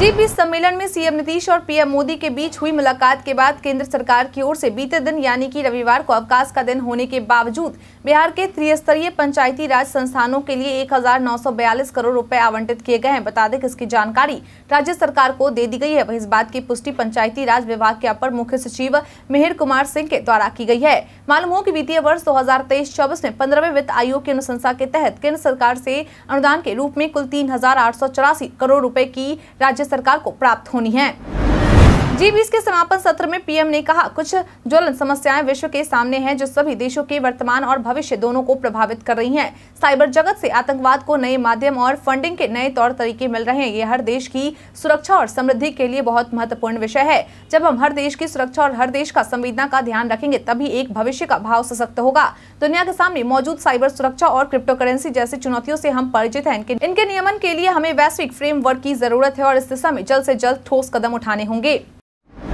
जी बीस सम्मेलन में सीएम नीतीश और पीएम मोदी के बीच हुई मुलाकात के बाद केंद्र सरकार की ओर से बीते दिन यानी कि रविवार को अवकाश का दिन होने के बावजूद बिहार के त्रिस्तरीय पंचायती राज संस्थानों के लिए 1,942 करोड़ रुपए आवंटित किए गए हैं बता दें कि इसकी जानकारी राज्य सरकार को दे दी गई है वही इस बात की पुष्टि पंचायती राज विभाग के अपर मुख्य सचिव मिहिर कुमार सिंह के द्वारा की गयी है मालूम हो की वित्तीय वर्ष दो हजार में पंद्रहवे वित्त आयोग की अनुशंसा के तहत केंद्र सरकार ऐसी अनुदान के रूप में कुल तीन करोड़ रूपए की राज्य सरकार को प्राप्त होनी है जी बीस के समापन सत्र में पीएम ने कहा कुछ ज्वलन समस्याएं विश्व के सामने हैं जो सभी देशों के वर्तमान और भविष्य दोनों को प्रभावित कर रही हैं साइबर जगत से आतंकवाद को नए माध्यम और फंडिंग के नए तौर तरीके मिल रहे हैं ये हर देश की सुरक्षा और समृद्धि के लिए बहुत महत्वपूर्ण विषय है जब हम हर देश की सुरक्षा और हर देश का संवेदना का ध्यान रखेंगे तभी एक भविष्य का भाव सशक्त होगा दुनिया के सामने मौजूद साइबर सुरक्षा और क्रिप्टो करेंसी जैसी चुनौतियों ऐसी हम परिचित है इनके नियमन के लिए हमें वैश्विक फ्रेमवर्क की जरूरत है और इस दिशा में जल्द ऐसी जल्द ठोस कदम उठाने होंगे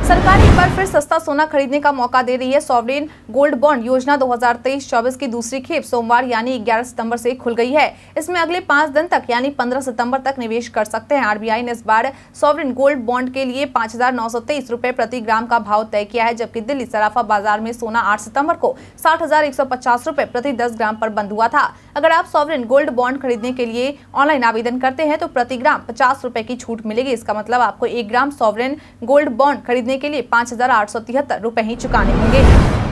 सरकार एक बार फिर सस्ता सोना खरीदने का मौका दे रही है सॉवरेन गोल्ड बॉन्ड योजना 2023-24 की दूसरी खेप सोमवार यानी 11 सितंबर से खुल गई है इसमें अगले पांच दिन तक यानी 15 सितंबर तक निवेश कर सकते हैं आरबीआई ने इस बार सॉवरेन गोल्ड बॉन्ड के लिए पाँच हजार प्रति ग्राम का भाव तय किया है जबकि दिल्ली सराफा बाजार में सोना आठ सितम्बर को साठ प्रति दस ग्राम आरोप बंद हुआ था अगर आप सॉवरेन गोल्ड बॉन्ड खरीदने के लिए ऑनलाइन आवेदन करते हैं तो प्रति ग्राम पचास की छूट मिलेगी इसका मतलब आपको एक ग्राम सॉवरेन गोल्ड बॉन्ड खरीदने पहुंचने के लिए पाँच हजार रुपए ही चुकाने होंगे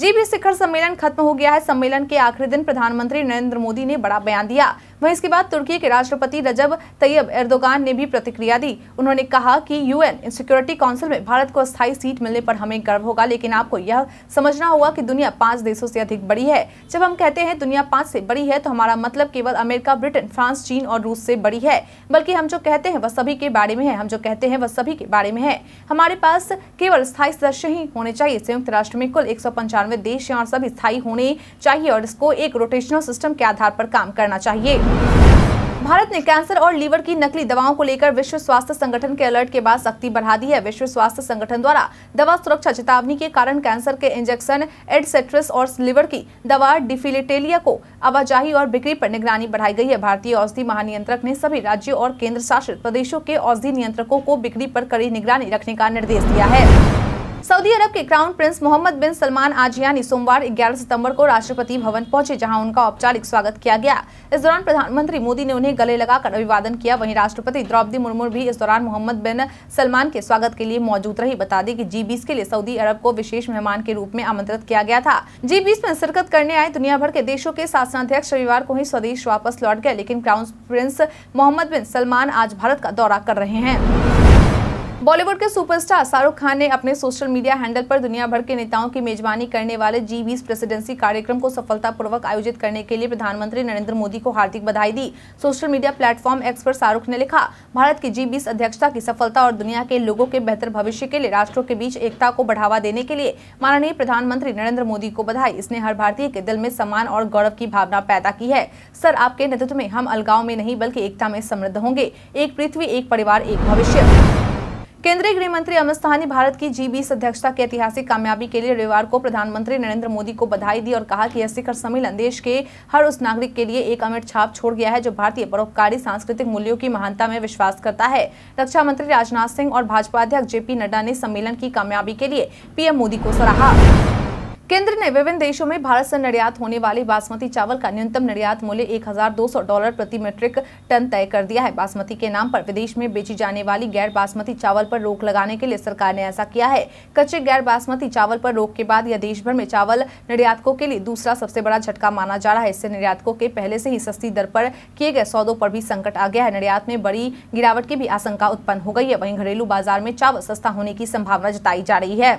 जी भी शिखर सम्मेलन खत्म हो गया है सम्मेलन के आखिरी दिन प्रधानमंत्री नरेंद्र मोदी ने बड़ा बयान दिया वहीं इसके बाद तुर्की के राष्ट्रपति रजब तैयब एर्दोगान ने भी प्रतिक्रिया दी उन्होंने कहा कि यूएन सिक्योरिटी काउंसिल में भारत को स्थायी सीट मिलने पर हमें गर्व होगा लेकिन आपको यह समझना होगा कि दुनिया पांच देशों से अधिक बड़ी है जब हम कहते हैं दुनिया पांच से बड़ी है तो हमारा मतलब केवल अमेरिका ब्रिटेन फ्रांस चीन और रूस से बड़ी है बल्कि हम जो कहते हैं वह सभी के बारे में है हम जो कहते हैं वह सभी के बारे में है हमारे पास केवल स्थायी सदस्य ही होने चाहिए संयुक्त राष्ट्र में कुल एक देश है और सभी स्थायी होने चाहिए और इसको एक रोटेशनल सिस्टम के आधार पर काम करना चाहिए भारत ने कैंसर और लीवर की नकली दवाओं को लेकर विश्व स्वास्थ्य संगठन के अलर्ट के बाद सख्ती बढ़ा दी है विश्व स्वास्थ्य संगठन द्वारा दवा सुरक्षा चेतावनी के कारण कैंसर के इंजेक्शन एडसेट्रस और लीवर की दवा डिफिलेटेलिया को आवाजाही और बिक्री पर निगरानी बढ़ाई गई है भारतीय औषधि महानियंत्रक ने सभी राज्यों और केंद्र शासित प्रदेशों के औषधि नियंत्रकों को बिक्री आरोप कड़ी निगरानी रखने का निर्देश दिया है सऊदी अरब के crown prince Mohammed bin Salman आज यानी सोमवार 11 सितंबर को राष्ट्रपति भवन पहुंचे जहां उनका औपचारिक स्वागत किया गया इस दौरान प्रधानमंत्री मोदी ने उन्हें गले लगाकर अभिवादन किया वहीं राष्ट्रपति द्रौपदी मुर्मू भी इस दौरान मोहम्मद बिन सलमान के स्वागत के लिए मौजूद रही बता दें की जी के लिए सऊदी अरब को विशेष मेहमान के रूप में आमंत्रित किया गया था जी में शिरकत करने आए दुनिया भर के देशों के शासनाध्यक्ष रविवार को ही स्वदेश वापस लौट गए लेकिन crown prince Mohammed bin Salman आज भारत का दौरा कर रहे हैं बॉलीवुड के सुपरस्टार शाहरुख खान ने अपने सोशल मीडिया हैंडल पर दुनिया भर के नेताओं की मेजबानी करने वाले जी बीस प्रेसिडेंसी कार्यक्रम को सफलतापूर्वक आयोजित करने के लिए प्रधानमंत्री नरेंद्र मोदी को हार्दिक बधाई दी सोशल मीडिया प्लेटफॉर्म एक्स पर शाहरुख ने लिखा भारत की जी बीस अध्यक्षता की सफलता और दुनिया के लोगों के बेहतर भविष्य के लिए राष्ट्रों के बीच एकता को बढ़ावा देने के लिए माननीय प्रधानमंत्री नरेंद्र मोदी को बधाई इसने हर भारतीय के दिल में सम्मान और गौरव की भावना पैदा की है सर आपके नेतृत्व में हम अलगाव में नहीं बल्कि एकता में समृद्ध होंगे एक पृथ्वी एक परिवार एक भविष्य केंद्रीय गृह मंत्री अमित शाह ने भारत की जी बीस अध्यक्षता की ऐतिहासिक कामयाबी के लिए रविवार को प्रधानमंत्री नरेंद्र मोदी को बधाई दी और कहा कि यह शिखर सम्मेलन देश के हर उस नागरिक के लिए एक अमिट छाप छोड़ गया है जो भारतीय परोपकारी सांस्कृतिक मूल्यों की महानता में विश्वास करता है रक्षा मंत्री राजनाथ सिंह और भाजपा अध्यक्ष जेपी नड्डा ने सम्मेलन की कामयाबी के लिए पीएम मोदी को सराहा केंद्र ने विभिन्न देशों में भारत से निर्यात होने वाले बासमती चावल का न्यूनतम निर्यात मूल्य 1,200 डॉलर प्रति मीट्रिक टन तय कर दिया है बासमती के नाम पर विदेश में बेची जाने वाली गैर बासमती चावल पर रोक लगाने के लिए सरकार ने ऐसा किया है कच्चे गैर बासमती चावल पर रोक के बाद यह देश भर में चावल निर्यातकों के लिए दूसरा सबसे बड़ा झटका माना जा रहा है इससे निर्यातकों के पहले से ही सस्ती दर पर किए गए सौदों पर भी संकट आ गया है निर्यात में बड़ी गिरावट की भी आशंका उत्पन्न हो गई है वहीं घरेलू बाजार में चावल सस्ता होने की संभावना जताई जा रही है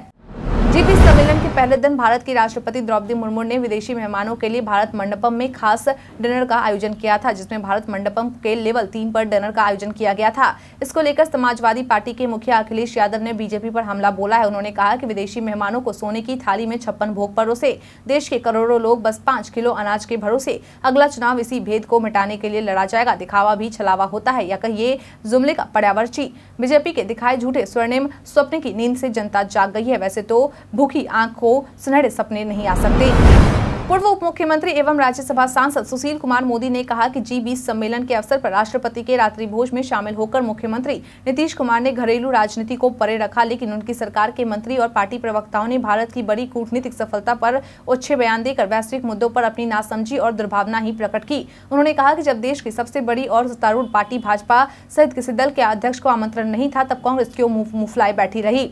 जीपी सम्मेलन के पहले दिन भारत के राष्ट्रपति द्रौपदी मुर्मू ने विदेशी मेहमानों के लिए भारत मंडपम में खास डिनर का आयोजन किया था जिसमें भारत मंडपम के लेवल तीन पर डिनर का आयोजन किया गया था इसको लेकर समाजवादी पार्टी के मुखिया अखिलेश यादव ने बीजेपी पर हमला बोला है उन्होंने कहा कि विदेशी मेहमानों को सोने की थाली में छप्पन भोग परोसे देश के करोड़ों लोग बस पांच किलो अनाज के भरोसे अगला चुनाव इसी भेद को मिटाने के लिए लड़ा जाएगा दिखावा भी छलावा होता है या कहिए जुमले का पर्यावर्ची बीजेपी के दिखाए झूठे स्वर्णिम स्वप्न की नींद से जनता जाग गई है वैसे तो भूखी आंख को सुनहरे सपने नहीं आ सकते पूर्व उप मुख्यमंत्री एवं राज्यसभा सांसद सुशील कुमार मोदी ने कहा कि जी बीस सम्मेलन के अवसर पर राष्ट्रपति के रात्रि भोज में शामिल होकर मुख्यमंत्री नीतीश कुमार ने घरेलू राजनीति को परे रखा लेकिन उनकी सरकार के मंत्री और पार्टी प्रवक्ताओं ने भारत की बड़ी कूटनीतिक सफलता पर उच्छे बयान देकर वैश्विक मुद्दों पर अपनी नासमझी और दुर्भावना ही प्रकट की उन्होंने कहा की जब देश की सबसे बड़ी और सत्तारूढ़ पार्टी भाजपा सहित किसी दल के अध्यक्ष को आमंत्रण नहीं था तब कांग्रेस क्यों मुफलाई बैठी रही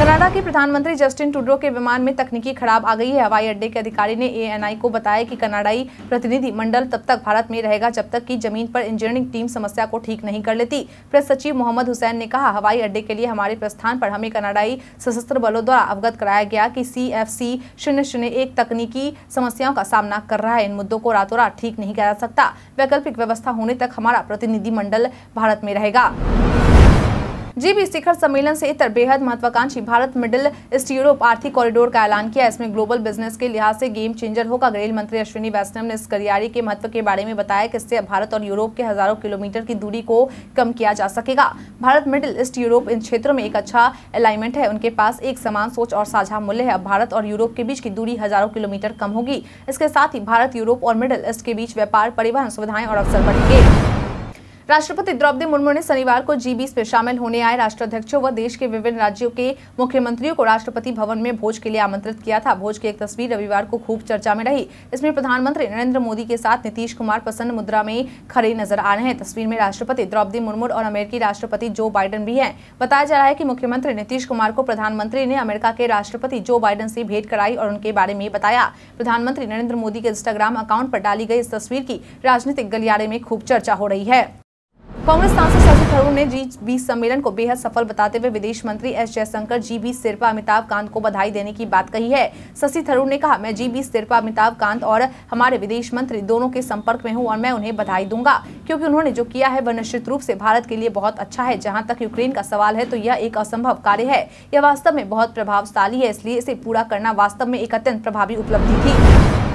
कनाडा के प्रधानमंत्री जस्टिन टूडो के विमान में तकनीकी खराब आ गई है हवाई अड्डे के अधिकारी ने एएनआई को बताया कि कनाडाई प्रतिनिधि मंडल तब तक भारत में रहेगा जब तक कि जमीन पर इंजीनियरिंग टीम समस्या को ठीक नहीं कर लेती प्रेस सचिव मोहम्मद हुसैन ने कहा हवाई अड्डे के लिए हमारे प्रस्थान पर हमें कनाडाई सशस्त्र बलों द्वारा अवगत कराया गया कि सी एफ सी शून्य शून्य एक तकनीकी समस्याओं का सामना कर रहा है इन मुद्दों को रातों रात ठीक नहीं करा सकता वैकल्पिक व्यवस्था होने तक हमारा प्रतिनिधिमंडल भारत में रहेगा बी शिखर सम्मेलन से इतर बेहद महत्वाकांक्षी भारत मिडिल ईस्ट यूरोप आर्थिक कॉरिडोर का ऐलान किया इसमें ग्लोबल बिजनेस के लिहाज से गेम चेंजर होगा रेल मंत्री अश्विनी वैष्णव ने इस गलियारी के महत्व के बारे में बताया कि इससे भारत और यूरोप के हजारों किलोमीटर की दूरी को कम किया जा सकेगा भारत मिडिल ईस्ट यूरोप इन क्षेत्रों में एक अच्छा अलाइनमेंट है उनके पास एक समान सोच और साझा मूल्य है अब भारत और यूरोप के बीच की दूरी हजारों किलोमीटर कम होगी इसके साथ ही भारत यूरोप और मिडिल ईस्ट के बीच व्यापार परिवहन सुविधाएं और अवसर बढ़ेंगे राष्ट्रपति द्रौपदी मुर्मू ने शनिवार को जी में शामिल होने आए राष्ट्राध्यक्षों व देश के विभिन्न राज्यों के मुख्यमंत्रियों को राष्ट्रपति भवन में भोज के लिए आमंत्रित किया था भोज की एक तस्वीर रविवार को खूब चर्चा में रही इसमें प्रधानमंत्री नरेंद्र मोदी के साथ नीतीश कुमार प्रसन्न मुद्रा में खड़े नजर आ रहे हैं तस्वीर में राष्ट्रपति द्रौपदी मुर्मू और अमेरिकी राष्ट्रपति जो बाइडन भी है बताया जा रहा है की मुख्यमंत्री नीतीश कुमार को प्रधानमंत्री ने अमेरिका के राष्ट्रपति जो बाइडन से भेंट कराई और उनके बारे में बताया प्रधानमंत्री नरेंद्र मोदी के इंस्टाग्राम अकाउंट पर डाली गई इस तस्वीर की राजनीतिक गलियारे में खूब चर्चा हो रही है कांग्रेस सांसद शशि थरूर ने जी बीस सम्मेलन को बेहद सफल बताते हुए विदेश मंत्री एस जयशंकर जी बीस सिरपा अमिताभ कांत को बधाई देने की बात कही है शशि थरूर ने कहा मैं जी बीस सिरपा अमिताभ कांत और हमारे विदेश मंत्री दोनों के संपर्क में हूँ और मैं उन्हें बधाई दूंगा क्योंकि उन्होंने जो किया है वह निश्चित रूप से भारत के लिए बहुत अच्छा है जहाँ तक यूक्रेन का सवाल है तो यह एक असंभव कार्य है यह वास्तव में बहुत प्रभावशाली है इसलिए इसे पूरा करना वास्तव में एक अत्यंत प्रभावी उपलब्धि थी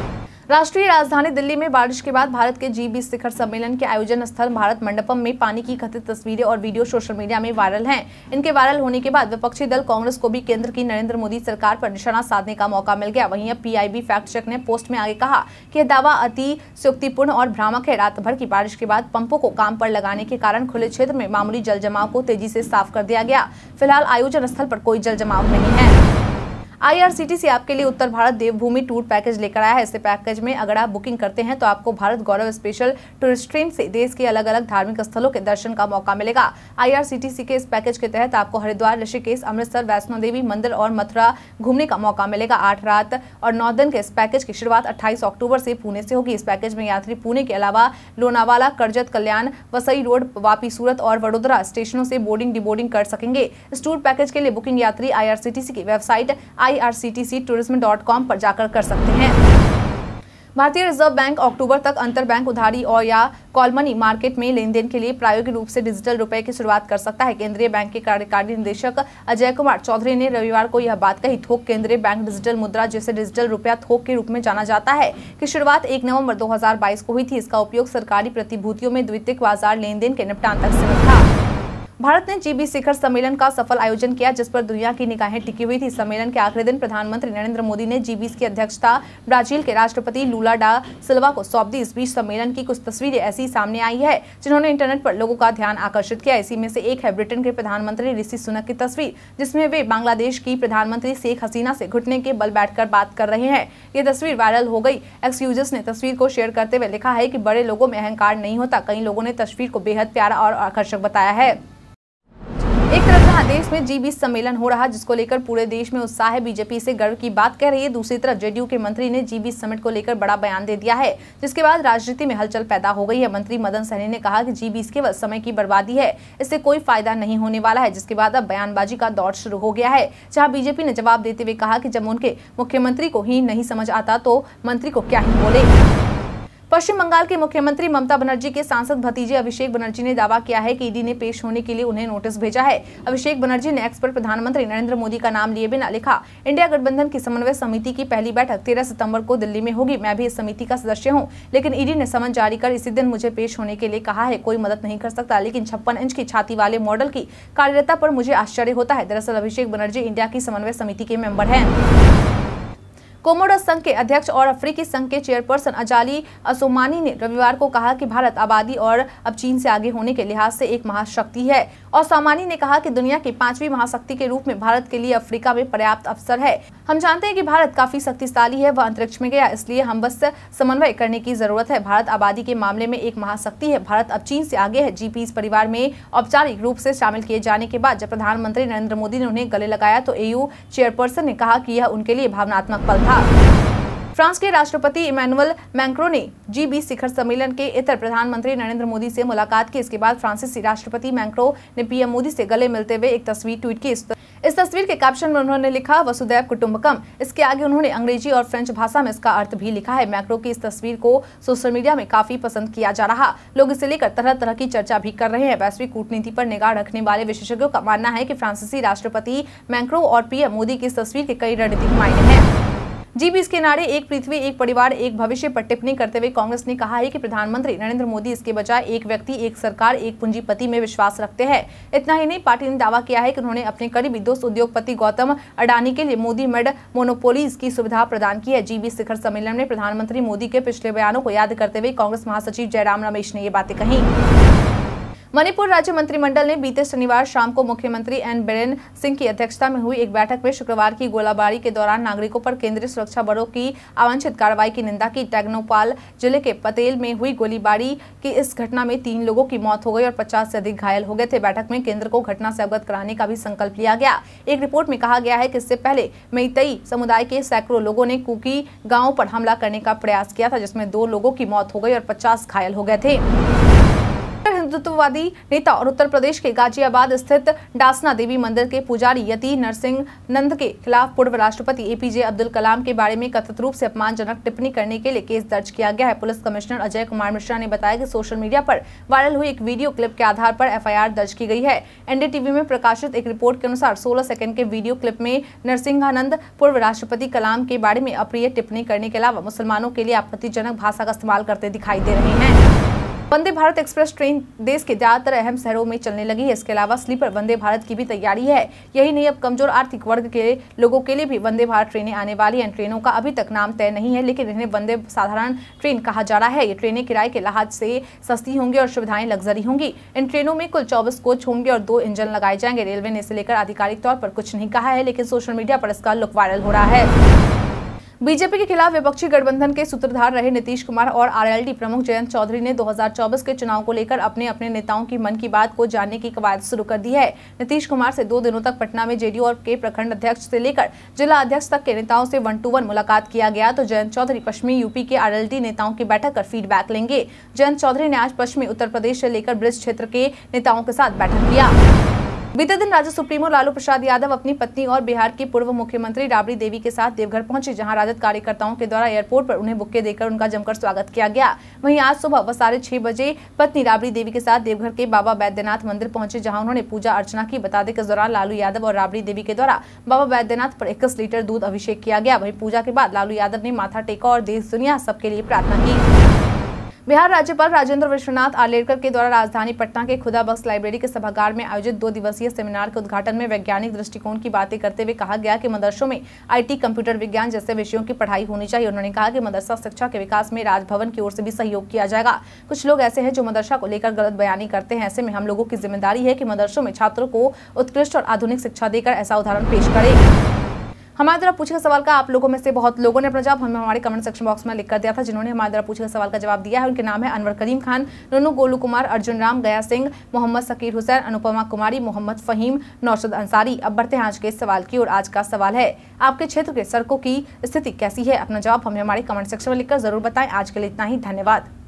राष्ट्रीय राजधानी दिल्ली में बारिश के बाद भारत के जी बीस शिखर सम्मेलन के आयोजन स्थल भारत मंडपम में पानी की कथित तस्वीरें और वीडियो सोशल मीडिया में वायरल हैं इनके वायरल होने के बाद विपक्षी दल कांग्रेस को भी केंद्र की नरेंद्र मोदी सरकार पर निशाना साधने का मौका मिल गया वहीं पीआईबी फैक्ट चेक ने पोस्ट में आगे कहा कि दावा अति सुक्तिपूर्ण और भ्रामक है रात भर की बारिश के बाद पंपों को काम पर लगाने के कारण खुले क्षेत्र में मामूली जल को तेजी से साफ कर दिया गया फिलहाल आयोजन स्थल पर कोई जल नहीं है आईआरसीटीसी आपके लिए उत्तर भारत देवभूमि टूर पैकेज लेकर आया है इस पैकेज में अगर आप बुकिंग करते हैं तो आपको Bharat Gaurav special tourist train से देश के अलग अलग धार्मिक स्थलों के दर्शन का मौका मिलेगा आईआरसीटीसी के इस पैकेज के तहत आपको हरिद्वार ऋषिकेश अमृतसर वैष्णो देवी मंदिर और मथुरा घूमने का मौका मिलेगा आठ रात और नौ दिन के इस पैकेज की शुरुआत अट्ठाईस अक्टूबर से पुणे से होगी इस पैकेज में यात्री पुणे के अलावा लोनावाला करजत कल्याण वसई रोड वापी सूरत और वडोदरा स्टेशनों से बोर्डिंग डिबोर्डिंग कर सकेंगे इस टूर पैकेज के लिए बुकिंग यात्री आईआरसीटीसी की वेबसाइट आई पर जाकर कर सकते हैं भारतीय रिजर्व बैंक अक्टूबर तक अंतर बैंक उधारी और या कॉल मनी मार्केट में लेन देन के लिए प्रायोगिक रूप से डिजिटल रुपए की शुरुआत कर सकता है केंद्रीय बैंक के कार्यकारी निदेशक अजय कुमार चौधरी ने रविवार को यह बात कही थोक केंद्रीय बैंक डिजिटल मुद्रा जिसे डिजिटल रुपया थोक के रूप में जाना जाता है की शुरुआत एक नवम्बर दो को हुई थी इसका उपयोग सरकारी प्रतिभूतियों में द्वितीय बाजार लेन देन के निपटान तक सीमित था भारत ने जीबी शिखर सम्मेलन का सफल आयोजन किया जिस पर दुनिया की निगाहें टिकी हुई थी सम्मेलन के आखिरी दिन प्रधानमंत्री नरेंद्र मोदी ने जीबीस की अध्यक्षता ब्राजील के राष्ट्रपति लूला डा सिल्वा को सौंप दी इस बीच सम्मेलन की कुछ तस्वीरें ऐसी सामने आई है जिन्होंने इंटरनेट पर लोगों का ध्यान आकर्षित किया इसी में से एक है ब्रिटेन के प्रधानमंत्री ऋषि सुनक की तस्वीर जिसमें वे बांग्लादेश की प्रधानमंत्री शेख हसीना से घुटने के बल बैठकर बात कर रहे हैं ये तस्वीर वायरल हो गई एक्स यूजर्स ने तस्वीर को शेयर करते हुए लिखा है की बड़े लोगों में अहंकार नहीं होता कई लोगों ने तस्वीर को बेहद प्यारा और आकर्षक बताया है एक तरफ जहां देश में जीबी सम्मेलन हो रहा जिसको लेकर पूरे देश में उत्साह है बीजेपी से गर्व की बात कह रही है दूसरी तरफ जेडीयू के मंत्री ने जीबी समिट को लेकर बड़ा बयान दे दिया है जिसके बाद राजनीति में हलचल पैदा हो गई है मंत्री मदन सहनी ने कहा कि जीबी केवल समय की बर्बादी है इससे कोई फायदा नहीं होने वाला है जिसके बाद अब बयानबाजी का दौर शुरू हो गया है जहाँ बीजेपी ने जवाब देते हुए कहा की जब उनके मुख्यमंत्री को ही नहीं समझ आता तो मंत्री को क्या ही बोले पश्चिम बंगाल के मुख्यमंत्री ममता बनर्जी के सांसद भतीजे अभिषेक बनर्जी ने दावा किया है कि ईडी ने पेश होने के लिए उन्हें नोटिस भेजा है अभिषेक बनर्जी ने एक्स पर प्रधानमंत्री नरेंद्र मोदी का नाम लिए बिना लिखा इंडिया गठबंधन की समन्वय समिति की पहली बैठक तेरह सितम्बर को दिल्ली में होगी मैं भी इस समिति का सदस्य हूँ लेकिन ईडी ने समन जारी कर इसी दिन मुझे पेश होने के लिए कहा है कोई मदद नहीं कर सकता लेकिन छप्पन इंच की छाती वाले मॉडल की कार्यरता पर मुझे आश्चर्य होता है दरअसल अभिषेक बनर्जी इंडिया की समन्वय समिति के मेंबर है कोमोडस संघ के अध्यक्ष और अफ्रीकी संघ के चेयरपर्सन अजाली असोमानी ने रविवार को कहा कि भारत आबादी और अब चीन से आगे होने के लिहाज से एक महाशक्ति है और सोमानी ने कहा कि दुनिया की पांचवी महाशक्ति के रूप में भारत के लिए अफ्रीका में पर्याप्त अवसर है हम जानते हैं कि भारत काफी शक्तिशाली है वह अंतरिक्ष में गया इसलिए हम बस समन्वय करने की जरूरत है भारत आबादी के मामले में एक महाशक्ति है भारत अब चीन से आगे है जीपी इस परिवार में औपचारिक रूप से शामिल किए जाने के बाद जब प्रधानमंत्री नरेंद्र मोदी ने उन्हें गले लगाया तो एयू चेयरपर्सन ने कहा कि यह उनके लिए भावनात्मक पल था फ्रांस के राष्ट्रपति इमैनुअल मैंक्रो ने जी शिखर सम्मेलन के इतर प्रधानमंत्री नरेंद्र मोदी से मुलाकात की इसके बाद फ्रांसीसी राष्ट्रपति मैक्रो ने पीएम मोदी से गले मिलते हुए एक तस्वीर ट्वीट की इस तस्वीर के कैप्शन में उन्होंने लिखा वसुदैव कुटुम्बकम इसके आगे उन्होंने अंग्रेजी और फ्रेंच भाषा में इसका अर्थ भी लिखा है मैक्रो की इस तस्वीर को सोशल मीडिया में काफी पसंद किया जा रहा लोग इसे लेकर तरह तरह की चर्चा भी कर रहे हैं वैश्विक कूटनीति पर निगाह रखने वाले विशेषज्ञों का मानना है की फ्रांसीसी राष्ट्रपति मैंक्रो और पीएम मोदी की इस तस्वीर के कई रणनीतिक मायने हैं जीबी इसके नारे एक पृथ्वी एक परिवार एक भविष्य पर टिप्पणी करते हुए कांग्रेस ने कहा है कि प्रधानमंत्री नरेंद्र मोदी इसके बजाय एक व्यक्ति एक सरकार एक पूंजीपति में विश्वास रखते हैं इतना ही नहीं पार्टी ने दावा किया है कि उन्होंने अपने करीबी दोस्त उद्योगपति गौतम अडानी के लिए मोदी मेड मोनोपोलीज की सुविधा प्रदान की है जीबी शिखर सम्मेलन में प्रधानमंत्री मोदी के पिछले बयानों को याद करते हुए कांग्रेस महासचिव जयराम रमेश ने ये बातें कही मणिपुर राज्य मंत्रिमंडल ने बीते शनिवार शाम को मुख्यमंत्री एन बीरेन सिंह की अध्यक्षता में हुई एक बैठक में शुक्रवार की गोलाबारी के दौरान नागरिकों पर केंद्रीय सुरक्षा बलों की अवांछित कार्रवाई की निंदा की टैगनोपाल जिले के पतेल में हुई गोलीबारी की इस घटना में तीन लोगों की मौत हो गई और पचास से अधिक घायल हो गए थे बैठक में केंद्र को घटना से अवगत कराने का भी संकल्प लिया गया एक रिपोर्ट में कहा गया है की इससे पहले मैतई समुदाय के सैकड़ों लोगों ने कुकी गाँव पर हमला करने का प्रयास किया था जिसमें दो लोगों की मौत हो गई और पचास घायल हो गए थे हिंदुत्ववादी नेता और उत्तर प्रदेश के गाजियाबाद स्थित डासना देवी मंदिर के पुजारी यति नरसिंह नंद के खिलाफ पूर्व राष्ट्रपति एपीजे अब्दुल कलाम के बारे में कथित रूप से अपमानजनक टिप्पणी करने के लिए केस दर्ज किया गया है पुलिस कमिश्नर अजय कुमार मिश्रा ने बताया कि सोशल मीडिया पर वायरल हुई एक वीडियो क्लिप के आधार पर एफ दर्ज की गई है एनडीटीवी में प्रकाशित एक रिपोर्ट के अनुसार सोलह सेकंड के वीडियो क्लिप में नरसिंहानंद पूर्व राष्ट्रपति कलाम के बारे में अप्रिय टिप्पणी करने के अलावा मुसलमानों के लिए आपत्तिजनक भाषा का इस्तेमाल करते दिखाई दे रहे हैं वंदे भारत एक्सप्रेस ट्रेन देश के ज्यादातर अहम शहरों में चलने लगी है इसके अलावा स्लीपर वंदे भारत की भी तैयारी है यही नहीं अब कमजोर आर्थिक वर्ग के लोगों के लिए भी वंदे भारत ट्रेनें आने वाली हैं ट्रेनों का अभी तक नाम तय नहीं है लेकिन इन्हें वंदे साधारण ट्रेन कहा जा रहा है ये ट्रेनें किराए के लिहाज से सस्ती होंगी और सुविधाएं लग्जरी होंगी इन ट्रेनों में कुल चौबीस कोच होंगे और दो इंजन लगाए जाएंगे रेलवे ने इसे लेकर आधिकारिक तौर पर कुछ नहीं कहा है लेकिन सोशल मीडिया पर इसका लुक वायरल हो रहा है बीजेपी के खिलाफ विपक्षी गठबंधन के सूत्रधार रहे नीतीश कुमार और आरएलडी प्रमुख जयंत चौधरी ने 2024 के चुनाव को लेकर अपने अपने नेताओं की मन की बात को जानने की कवायद शुरू कर दी है नीतीश कुमार से दो दिनों तक पटना में जेडीयू और के प्रखंड अध्यक्ष से लेकर जिला अध्यक्ष तक के नेताओं से वन टू वन मुलाकात किया गया तो जयंत चौधरी पश्चिमी यूपी के आर नेताओं की बैठक कर फीडबैक लेंगे जयंत चौधरी ने आज पश्चिमी उत्तर प्रदेश से लेकर ब्रिज क्षेत्र के नेताओं के साथ बैठक किया बीते दिन राजद सुप्रीमो लालू प्रसाद यादव अपनी पत्नी और बिहार की पूर्व मुख्यमंत्री राबड़ी देवी के साथ देवघर पहुंचे जहां राजद कार्यकर्ताओं के द्वारा एयरपोर्ट पर उन्हें बुक्के देकर उनका जमकर स्वागत किया गया वहीं आज सुबह वह साढ़े छह बजे पत्नी राबड़ी देवी के साथ देवघर के बाबा बैद्यनाथ मंदिर पहुंचे जहाँ उन्होंने पूजा अर्चना की बता दे के इस दौरान लालू यादव और राबड़ी देवी के द्वारा बाबा बैद्यनाथ पर इक्कीस लीटर दूध अभिषेक किया गया वही पूजा के बाद लालू यादव ने माथा टेका और देश दुनिया सबके लिए प्रार्थना की बिहार राज्यपाल राजेंद्र विश्वनाथ आलेरकर के द्वारा राजधानी पटना के खुदा बक्स लाइब्रेरी के सभागार में आयोजित दो दिवसीय सेमिनार के उद्घाटन में वैज्ञानिक दृष्टिकोण की बातें करते हुए कहा गया कि मदरसों में आईटी कंप्यूटर विज्ञान जैसे विषयों की पढ़ाई होनी चाहिए उन्होंने कहा कि मदरसा शिक्षा के विकास में राजभवन की ओर से भी सहयोग किया जाएगा कुछ लोग ऐसे हैं जो मदरसा को लेकर गलत बयानी करते हैं ऐसे में हम लोगों की जिम्मेदारी है कि मदरसों में छात्रों को उत्कृष्ट और आधुनिक शिक्षा देकर ऐसा उदाहरण पेश करें हमारे द्वारा पूछे सवाल का आप लोगों में से बहुत लोगों ने अपना जवाब हमें हमारे कमेंट सेक्शन बॉक्स में लिख कर दिया था जिन्होंने हमारे द्वारा पूछे सवाल का जवाब दिया है उनके नाम है अनवर करीम खान नोनू गोलू कुमार अर्जुन राम गया सिंह मोहम्मद सकीर हुसैन अनुपमा कुमारी मोहम्मद फहीम नौशद अंसारी अब बढ़ते हैं आज के सवाल की और आज का सवाल है आपके क्षेत्र के सड़कों की स्थिति कैसी है अपना जवाब हमें हमारे कमेंट सेक्शन में लिखकर जरूर बताएं आज के लिए इतना ही धन्यवाद